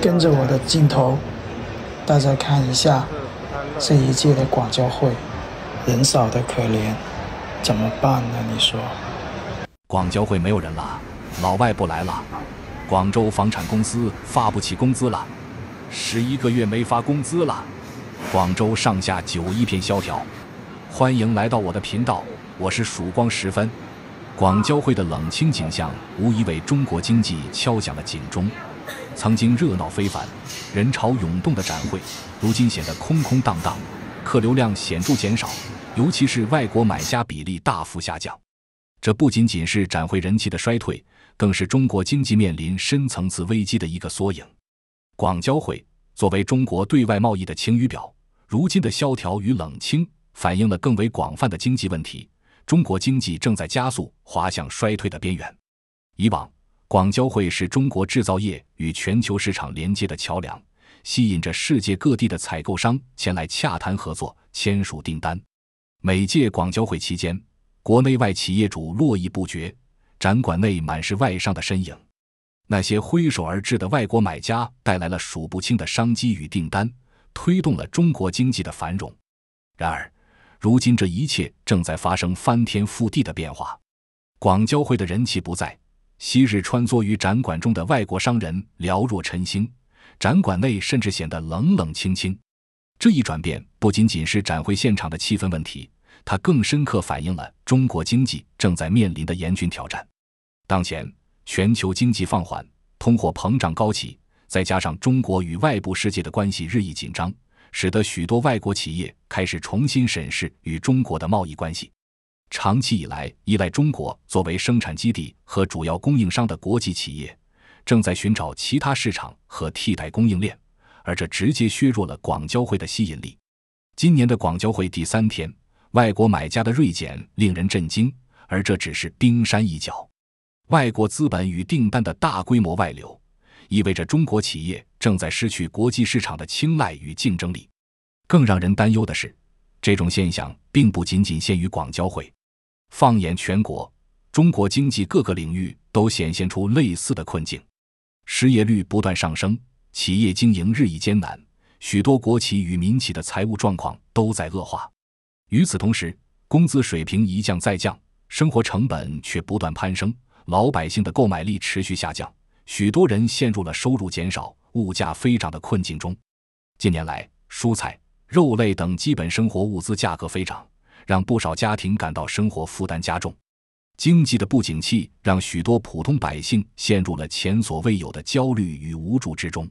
跟着我的镜头，大家看一下这一届的广交会，人少的可怜，怎么办呢？你说，广交会没有人了，老外不来了，广州房产公司发不起工资了，十一个月没发工资了，广州上下九一片萧条。欢迎来到我的频道，我是曙光十分。广交会的冷清景象，无疑为中国经济敲响了警钟。曾经热闹非凡、人潮涌动的展会，如今显得空空荡荡，客流量显著减少，尤其是外国买家比例大幅下降。这不仅仅是展会人气的衰退，更是中国经济面临深层次危机的一个缩影。广交会作为中国对外贸易的晴雨表，如今的萧条与冷清，反映了更为广泛的经济问题。中国经济正在加速滑向衰退的边缘。以往。广交会是中国制造业与全球市场连接的桥梁，吸引着世界各地的采购商前来洽谈合作、签署订单。每届广交会期间，国内外企业主络绎不绝，展馆内满是外商的身影。那些挥手而至的外国买家带来了数不清的商机与订单，推动了中国经济的繁荣。然而，如今这一切正在发生翻天覆地的变化，广交会的人气不再。昔日穿梭于展馆中的外国商人寥若晨星，展馆内甚至显得冷冷清清。这一转变不仅仅是展会现场的气氛问题，它更深刻反映了中国经济正在面临的严峻挑战。当前，全球经济放缓，通货膨胀高企，再加上中国与外部世界的关系日益紧张，使得许多外国企业开始重新审视与中国的贸易关系。长期以来依赖中国作为生产基地和主要供应商的国际企业，正在寻找其他市场和替代供应链，而这直接削弱了广交会的吸引力。今年的广交会第三天，外国买家的锐减令人震惊，而这只是冰山一角。外国资本与订单的大规模外流，意味着中国企业正在失去国际市场的青睐与竞争力。更让人担忧的是，这种现象并不仅仅限于广交会。放眼全国，中国经济各个领域都显现出类似的困境：失业率不断上升，企业经营日益艰难，许多国企与民企的财务状况都在恶化。与此同时，工资水平一降再降，生活成本却不断攀升，老百姓的购买力持续下降，许多人陷入了收入减少、物价飞涨的困境中。近年来，蔬菜、肉类等基本生活物资价格飞涨。让不少家庭感到生活负担加重，经济的不景气让许多普通百姓陷入了前所未有的焦虑与无助之中。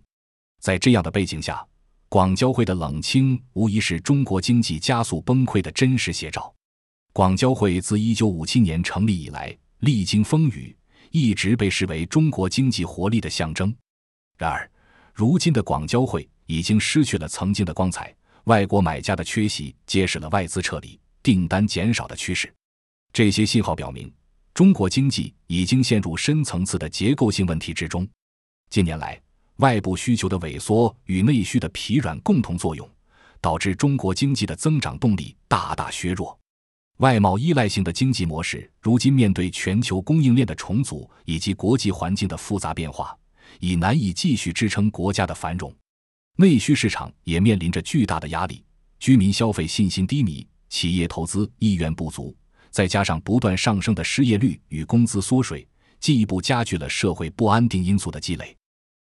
在这样的背景下，广交会的冷清无疑是中国经济加速崩溃的真实写照。广交会自1957年成立以来，历经风雨，一直被视为中国经济活力的象征。然而，如今的广交会已经失去了曾经的光彩，外国买家的缺席揭示了外资撤离。订单减少的趋势，这些信号表明，中国经济已经陷入深层次的结构性问题之中。近年来，外部需求的萎缩与内需的疲软共同作用，导致中国经济的增长动力大大削弱。外贸依赖性的经济模式，如今面对全球供应链的重组以及国际环境的复杂变化，已难以继续支撑国家的繁荣。内需市场也面临着巨大的压力，居民消费信心低迷。企业投资意愿不足，再加上不断上升的失业率与工资缩水，进一步加剧了社会不安定因素的积累。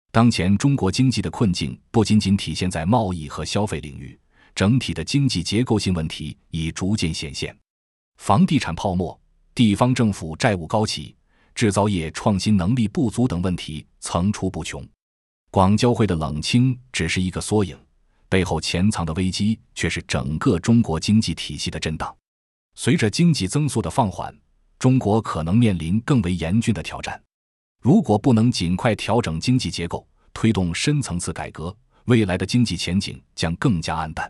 当前中国经济的困境不仅仅体现在贸易和消费领域，整体的经济结构性问题已逐渐显现。房地产泡沫、地方政府债务高企、制造业创新能力不足等问题层出不穷。广交会的冷清只是一个缩影。背后潜藏的危机却是整个中国经济体系的震荡。随着经济增速的放缓，中国可能面临更为严峻的挑战。如果不能尽快调整经济结构，推动深层次改革，未来的经济前景将更加黯淡。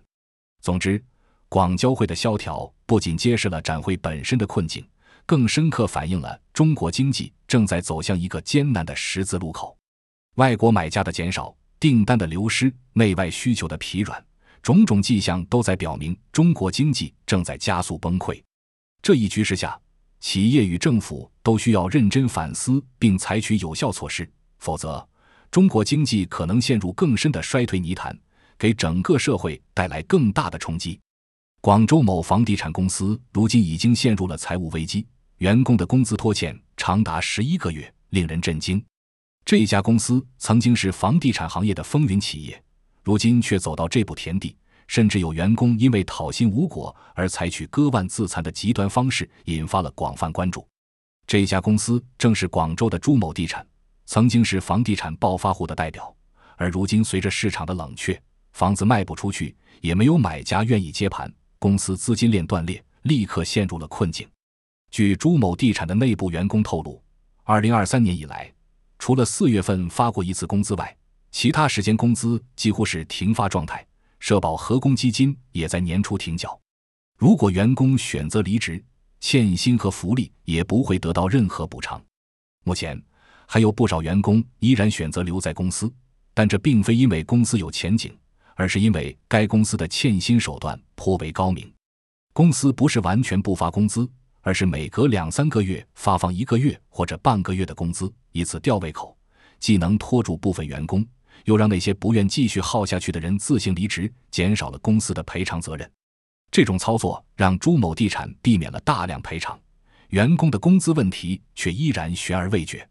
总之，广交会的萧条不仅揭示了展会本身的困境，更深刻反映了中国经济正在走向一个艰难的十字路口。外国买家的减少。订单的流失、内外需求的疲软，种种迹象都在表明，中国经济正在加速崩溃。这一局势下，企业与政府都需要认真反思并采取有效措施，否则，中国经济可能陷入更深的衰退泥潭，给整个社会带来更大的冲击。广州某房地产公司如今已经陷入了财务危机，员工的工资拖欠长达十一个月，令人震惊。这家公司曾经是房地产行业的风云企业，如今却走到这步田地，甚至有员工因为讨薪无果而采取割腕自残的极端方式，引发了广泛关注。这家公司正是广州的朱某地产，曾经是房地产暴发户的代表，而如今随着市场的冷却，房子卖不出去，也没有买家愿意接盘，公司资金链断裂，立刻陷入了困境。据朱某地产的内部员工透露，二零二三年以来，除了四月份发过一次工资外，其他时间工资几乎是停发状态，社保和公积金也在年初停缴。如果员工选择离职，欠薪和福利也不会得到任何补偿。目前还有不少员工依然选择留在公司，但这并非因为公司有前景，而是因为该公司的欠薪手段颇为高明。公司不是完全不发工资。而是每隔两三个月发放一个月或者半个月的工资，以此吊胃口，既能拖住部分员工，又让那些不愿继续耗下去的人自行离职，减少了公司的赔偿责任。这种操作让朱某地产避免了大量赔偿，员工的工资问题却依然悬而未决。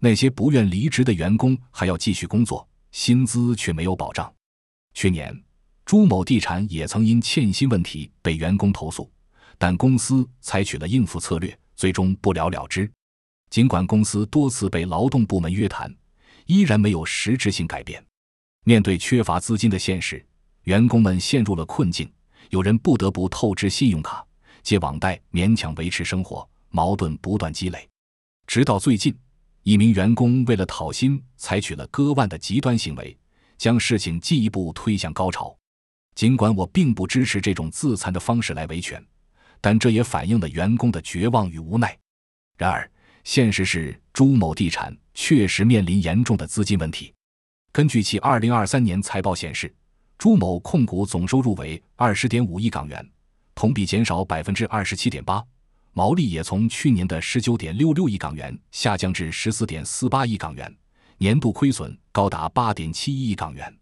那些不愿离职的员工还要继续工作，薪资却没有保障。去年，朱某地产也曾因欠薪问题被员工投诉。但公司采取了应付策略，最终不了了之。尽管公司多次被劳动部门约谈，依然没有实质性改变。面对缺乏资金的现实，员工们陷入了困境。有人不得不透支信用卡、借网贷，勉强维持生活。矛盾不断积累，直到最近，一名员工为了讨薪，采取了割腕的极端行为，将事情进一步推向高潮。尽管我并不支持这种自残的方式来维权。但这也反映了员工的绝望与无奈。然而，现实是朱某地产确实面临严重的资金问题。根据其2023年财报显示，朱某控股总收入为20.5亿港元，同比减少27.8%，毛利也从去年的19.66亿港元下降至14.48亿港元，年度亏损高达8.71亿港元。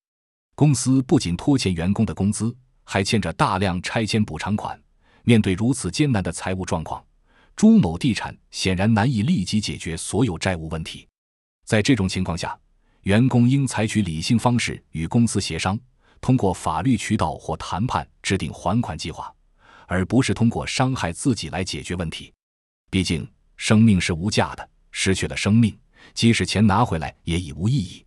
公司不仅拖欠员工的工资，还欠着大量拆迁补偿款。面对如此艰难的财务状况，朱某地产显然难以立即解决所有债务问题。在这种情况下，员工应采取理性方式与公司协商，通过法律渠道或谈判制定还款计划，而不是通过伤害自己来解决问题。毕竟，生命是无价的，失去了生命，即使钱拿回来也已无意义。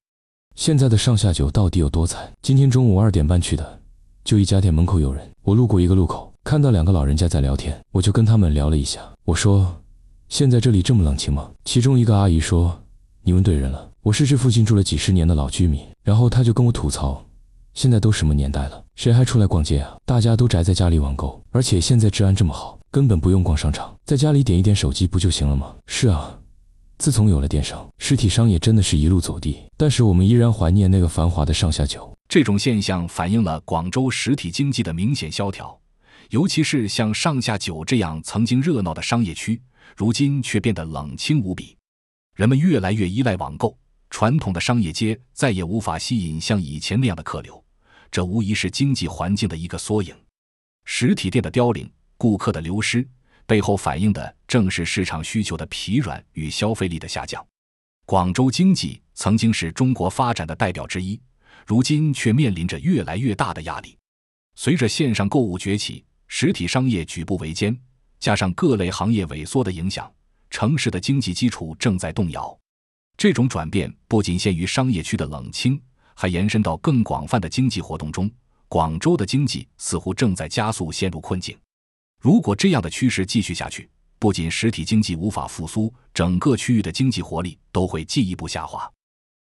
现在的上下九到底有多惨？今天中午二点半去的，就一家店门口有人，我路过一个路口。看到两个老人家在聊天，我就跟他们聊了一下。我说：“现在这里这么冷清吗？”其中一个阿姨说：“你问对人了，我是这附近住了几十年的老居民。”然后他就跟我吐槽：“现在都什么年代了，谁还出来逛街啊？大家都宅在家里网购。而且现在治安这么好，根本不用逛商场，在家里点一点手机不就行了吗？”是啊，自从有了电商，实体商业真的是一路走低。但是我们依然怀念那个繁华的上下九。这种现象反映了广州实体经济的明显萧条。尤其是像上下九这样曾经热闹的商业区，如今却变得冷清无比。人们越来越依赖网购，传统的商业街再也无法吸引像以前那样的客流。这无疑是经济环境的一个缩影。实体店的凋零，顾客的流失，背后反映的正是市场需求的疲软与消费力的下降。广州经济曾经是中国发展的代表之一，如今却面临着越来越大的压力。随着线上购物崛起，实体商业举步维艰，加上各类行业萎缩的影响，城市的经济基础正在动摇。这种转变不仅限于商业区的冷清，还延伸到更广泛的经济活动中。广州的经济似乎正在加速陷入困境。如果这样的趋势继续下去，不仅实体经济无法复苏，整个区域的经济活力都会进一步下滑。